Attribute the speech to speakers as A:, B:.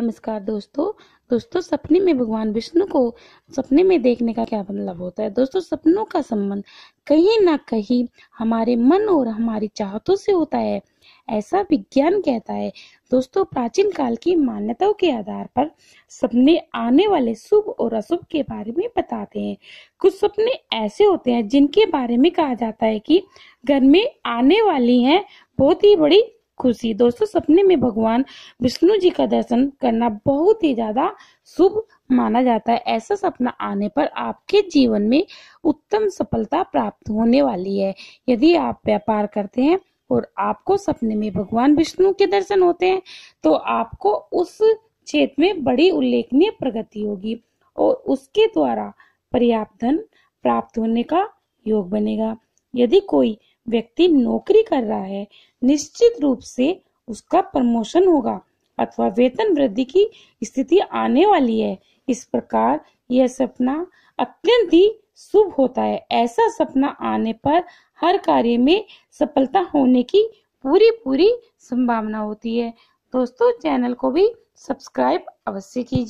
A: नमस्कार दोस्तों दोस्तों सपने में भगवान विष्णु को सपने में देखने का क्या मतलब होता है दोस्तों सपनों का संबंध कहीं ना कहीं हमारे मन और हमारी चाहतों से होता है ऐसा विज्ञान कहता है दोस्तों प्राचीन काल की मान्यताओं के आधार पर सपने आने वाले शुभ और अशुभ के बारे में बताते हैं कुछ सपने ऐसे होते हैं जिनके बारे में कहा जाता है कि घर में आने वाली है बहुत ही बड़ी खुशी दोस्तों सपने में भगवान विष्णु जी का दर्शन करना बहुत ही ज्यादा शुभ माना जाता है ऐसा सपना आने पर आपके जीवन में उत्तम सफलता प्राप्त होने वाली है यदि आप व्यापार करते हैं और आपको सपने में भगवान विष्णु के दर्शन होते हैं तो आपको उस क्षेत्र में बड़ी उल्लेखनीय प्रगति होगी और उसके द्वारा पर्याप्त धन प्राप्त होने का योग बनेगा यदि कोई व्यक्ति नौकरी कर रहा है निश्चित रूप से उसका प्रमोशन होगा अथवा वेतन वृद्धि की स्थिति आने वाली है इस प्रकार यह सपना अत्यंत ही शुभ होता है ऐसा सपना आने पर हर कार्य में सफलता होने की पूरी पूरी संभावना होती है दोस्तों चैनल को भी सब्सक्राइब अवश्य कीजिए